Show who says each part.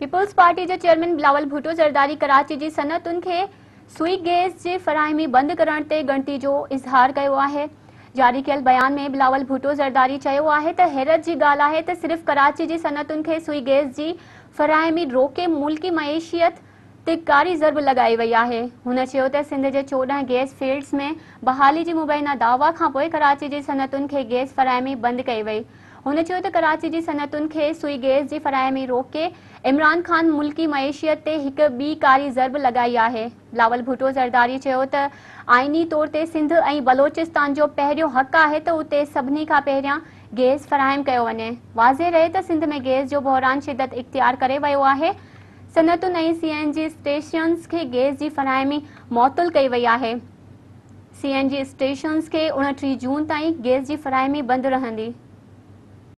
Speaker 1: peoples Party जे chairman Bilawal Bhutto Zardari Karachi जी सनतुनि के सुई गैस जी फराहमी बंद करण ते गणती जो इज़हार कयो आहे जारी कयल बयान में बिलावल भुट्टो ज़रदारी चयो आहे त हैरत जी ॻाल्हि आहे त सिर्फ़ कराची जी सनतुनि खे सुई गैस जी फराहमी रोके मुल्की मैशियत ते कारी ज़रब लॻाई वई आहे हुन चयो त सिंध जे चोॾहं गैस फील्ड्स में बहाली जी मुबैना दावा खां पोइ कराची जी सनतुनि खे गैस फराहमी बंदि कई वई हुन चयो त कराची जी सनतुनि खे सुई गैस जी फराहमी रोके इमरान ख़ान मुल्की मैशियत ते हिकु ॿी कारी ज़र्ब लॻाई आहे लावल भुटो ज़रदारी चयो त आइनी तौर ते सिंध ऐं बलोचिस्तान जो पहिरियों हक़ आहे त उते सभिनी खां पहिरियां गैस फराहम कयो वञे वाज़े रहे त सिंध में गैस जो बहरान शिदत इख़्तियार करे वियो आहे सनतुनि ऐं सी एन जी स्टेशन्स खे गैस जी फराहमी मुतलु कई वई आहे सी एन जी स्टेशन्स खे उणटीह जून ताईं गैस जी फराहमी बंदि रहंदी